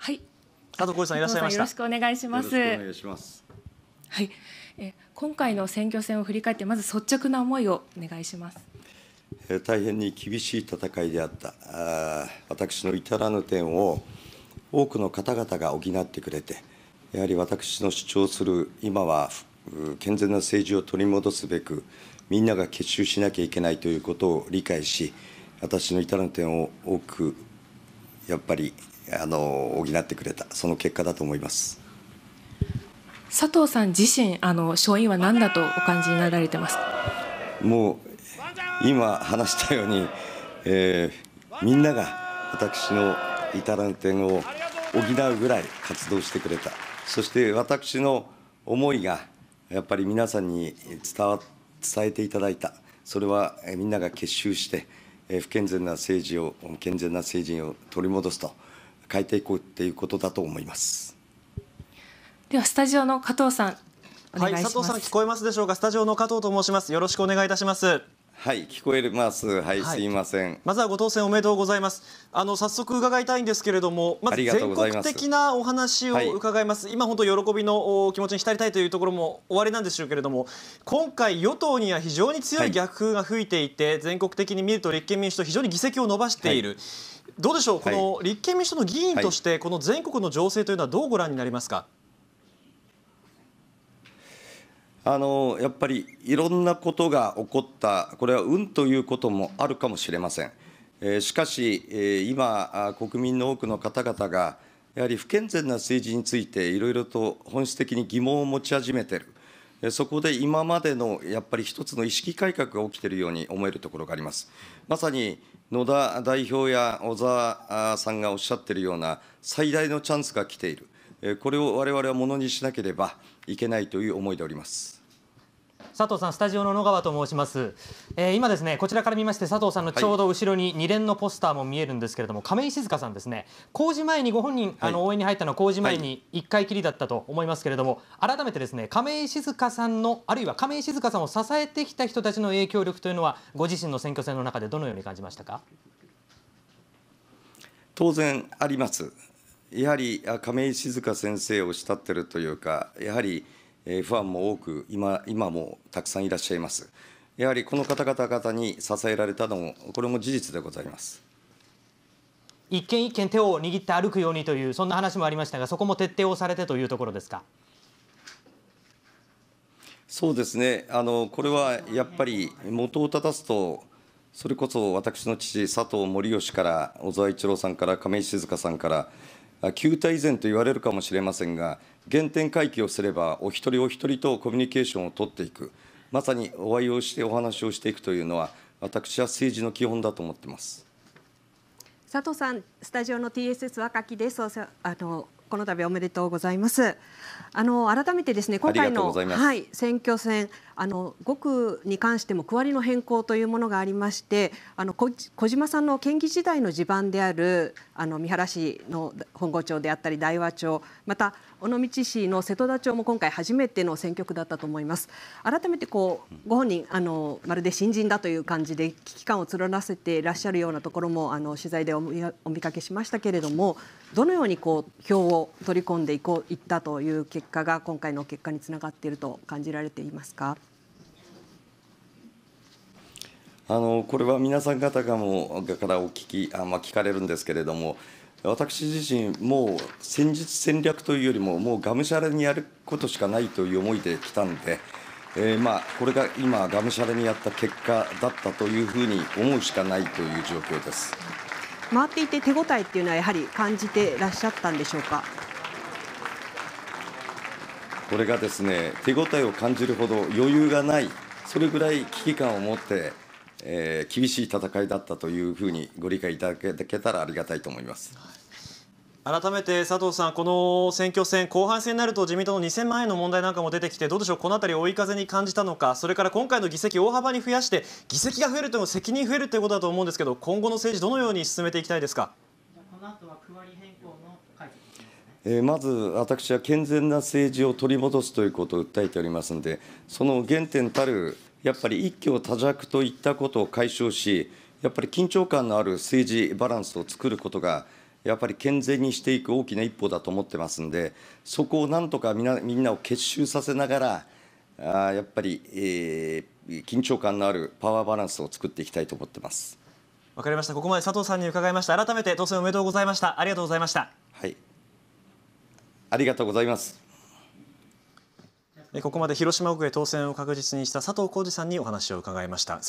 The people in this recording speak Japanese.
はい。加藤浩さんいらっしゃいましよろしくお願いします。お願いします。はい。え今回の選挙戦を振り返ってまず率直な思いをお願いします。大変に厳しい戦いであったあ私の至らぬ点を多くの方々が補ってくれてやはり私の主張する今は健全な政治を取り戻すべくみんなが結集しなきゃいけないということを理解し私の至らぬ点を多くやっぱりあの補ってくれたその結果だと思います佐藤さん自身あの勝因は何だとお感じになられてますもう今話したように、えー、みんなが私の至らぬ点を補うぐらい活動してくれたそして私の思いがやっぱり皆さんに伝伝えていただいたそれはみんなが結集して不健全な政治を健全な政治を取り戻すと。変えていこうっていうことだと思います。ではスタジオの加藤さんはい、佐藤さん聞こえますでしょうか。スタジオの加藤と申します。よろしくお願いいたします。はい、聞こえます。はい、すいません。まずはご当選おめでとうございます。あの早速伺いたいんですけれども、まず全国的なお話を伺います。はい、今本当喜びの気持ちに浸りたいというところも終わりなんでしょうけれども、今回与党には非常に強い逆風が吹いていて、はい、全国的に見ると立憲民主党非常に議席を伸ばしている。どうでしょう。この立憲民主党の議員として、この全国の情勢というのはどうご覧になりますか。あのやっぱりいろんなことが起こった、これは運ということもあるかもしれません。えしかし、え今、国民の多くの方々が、やはり不健全な政治について、いろいろと本質的に疑問を持ち始めている、そこで今までのやっぱり一つの意識改革が起きているように思えるところがあります。まさに野田代表や小沢さんがおっしゃっているような、最大のチャンスが来ている、これをわれわれはものにしなければいけないという思いでおります。佐藤さん、スタジオの野川と申します。えー、今ですね、こちらから見まして佐藤さんのちょうど後ろに2連のポスターも見えるんですけれども、はい、亀井静香さんですね、工事前にご本人、あの応援に入ったのは工事前に1回きりだったと思いますけれども、はい、改めてですね、亀井静香さんのあるいは亀井静香さんを支えてきた人たちの影響力というのはご自身の選挙戦の中でどのように感じましたか。当然あります。やはり亀井静香先生を慕ってるというかやはりファンも多く、今今もたくさんいらっしゃいます。やはりこの方々方に支えられたのも、これも事実でございます。一軒一軒手を握って歩くようにというそんな話もありましたがそこも徹底をされてというところですかそうですねあのこれはやっぱり元を正すとそれこそ私の父佐藤盛義から小沢一郎さんから亀井静香さんから旧態依然と言われるかもしれませんが、原点回帰をすれば、お一人お一人とコミュニケーションを取っていく、まさにお会いをしてお話をしていくというのは、私は政治の基本だと思ってます。佐藤さん、スタジオの TSS 若木です。あのこの度おめでとうございます。あの改めてですね今回のはい選挙戦あの5区に関しても区割りの変更というものがありましてあの小島さんの県議時代の地盤であるあの三原市の本郷町であったり大和町また尾道市の瀬戸田町も今回初めての選挙区だったと思います。改めてこうご本人あのまるで新人だという感じで危機感を募らせていらっしゃるようなところもあの取材でお見かけしましたけれどもどのようにこう票をを取り込んでいこういったという結果が今回の結果につながっていると感じられていますか。あのこれは皆さん方もからお聞きあ、まあ、聞かれるんですけれども私自身もう戦術戦略というよりももうがむしゃらにやることしかないという思いで来たんで、えー、まあこれが今がむしゃらにやった結果だったというふうに思うしかないという状況です。回っていて手応えっていうのはやはり感じてらっしゃったんでしょうかこれがですね手応えを感じるほど余裕がないそれぐらい危機感を持って、えー、厳しい戦いだったというふうにご理解いただけたらありがたいと思います。改めて佐藤さん、この選挙戦、後半戦になると自民党の2000万円の問題なんかも出てきて、どうでしょう、このあたり、追い風に感じたのか、それから今回の議席、大幅に増やして、議席が増えるというのも責任増えるということだと思うんですけど、今後の政治、どのように進めていきたいですか。えまず私は健全な政治を取り戻すということを訴えておりますので、その原点たる、やっぱり一挙多弱といったことを解消し、やっぱり緊張感のある政治バランスを作ることが、やっぱり健全にしていく大きな一歩だと思ってますんで、そこをなんとかみんなみんなを結集させながら、あやっぱり、えー、緊張感のあるパワーバランスを作っていきたいと思ってます。わかりました。ここまで佐藤さんに伺いました。改めて当選おめでとうございました。ありがとうございました。はい。ありがとうございます。ここまで広島国へ当選を確実にした佐藤浩二さんにお話を伺いました。